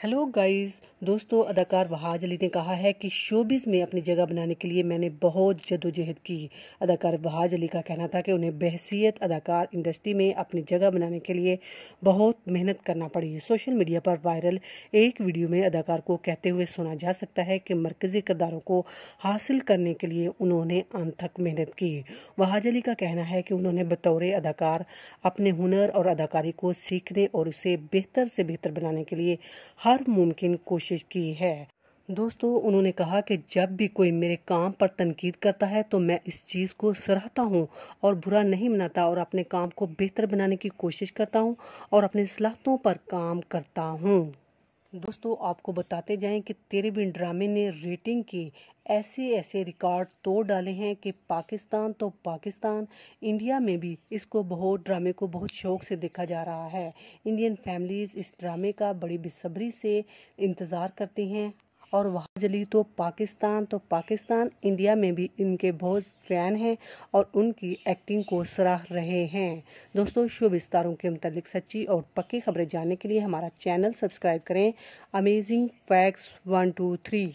hello guys दोस्तों अदाकार वहाज अली ने कहा है कि शोबिस में अपनी जगह बनाने के लिए मैंने बहुत जदोजहद की अदाकार वहाज अली का कहना था कि उन्हें बहसीत अदाकार इंडस्ट्री में अपनी जगह बनाने के लिए बहुत मेहनत करना पड़ी सोशल मीडिया पर वायरल एक वीडियो में अदाकार को कहते हुए सुना जा सकता है कि मरकज़ी किरदारों को हासिल करने के लिए उन्होंने अनथक मेहनत की वहाज अली का कहना है कि उन्होंने बतौर अदाकार अपने हुनर और अदाकारी को सीखने और उसे बेहतर से बेहतर बनाने के लिए हर मुमकिन कोशिश कोशिश की है दोस्तों उन्होंने कहा कि जब भी कोई मेरे काम पर तनकीद करता है तो मैं इस चीज़ को सराहता हूँ और बुरा नहीं मनाता और अपने काम को बेहतर बनाने की कोशिश करता हूँ और अपनी सलाहतों पर काम करता हूँ दोस्तों आपको बताते जाएं कि तेरे बिन ड्रामे ने रेटिंग के ऐसे ऐसे रिकॉर्ड तोड़ डाले हैं कि पाकिस्तान तो पाकिस्तान इंडिया में भी इसको बहुत ड्रामे को बहुत शौक से देखा जा रहा है इंडियन फैमिलीज़ इस ड्रामे का बड़ी बेसब्री से इंतज़ार करती हैं और वहाँ जली तो पाकिस्तान तो पाकिस्तान इंडिया में भी इनके बहुत फैन हैं और उनकी एक्टिंग को सराह रहे हैं दोस्तों शुभ विस्तारों के मतलब सच्ची और पक्की खबरें जानने के लिए हमारा चैनल सब्सक्राइब करें amazing facts one two three